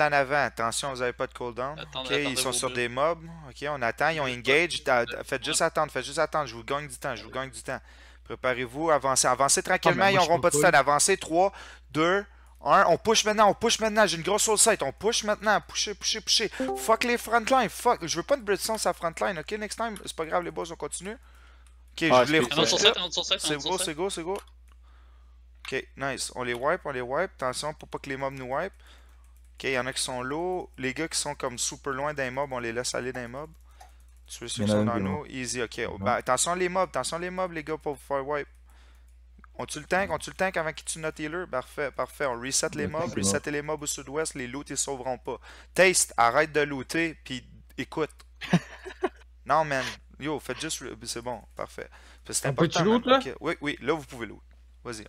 en avant. Attention, vous avez pas de cooldown. ok, ils sont sur des mobs. Ok, on attend. Ils ont engage. Faites juste attendre, faites juste attendre. Je vous gagne du temps, je vous gagne du temps. Préparez-vous, avancez. Avancez tranquillement, ah, ben, ils n'auront pas de stade. Avancez 3, 2, 1. On push maintenant, on push maintenant. J'ai une grosse soul site. On push maintenant. Pushez, pushez, pushez. Fuck les frontlines. Fuck. Je veux pas de bridgestone sur la frontline. Ok, next time. C'est pas grave, les boss on continue. Ok, je ah, les C'est gros c'est go, c'est go. Ok, nice. On les wipe, on les wipe. Attention pour pas que les mobs nous wipe. Ok, il y en a qui sont low. Les gars qui sont comme super loin d'un mob, on les laisse aller d'un mob. Tu ceux sont dans nous. easy, ok. Ben, attention les mobs, attention les mobs, les gars, pour vous faire wipe. On tue le tank, on tue le tank avant qu'il tue notre healer. Parfait, parfait. On reset les mobs, reset les mobs au sud-ouest, les loot, ils sauveront pas. Taste, arrête de looter, puis écoute. non, man. Yo, faites juste. C'est bon, parfait. C'est important. Peut tu loot, là? Oui, oui, là, vous pouvez loot. Vas-y,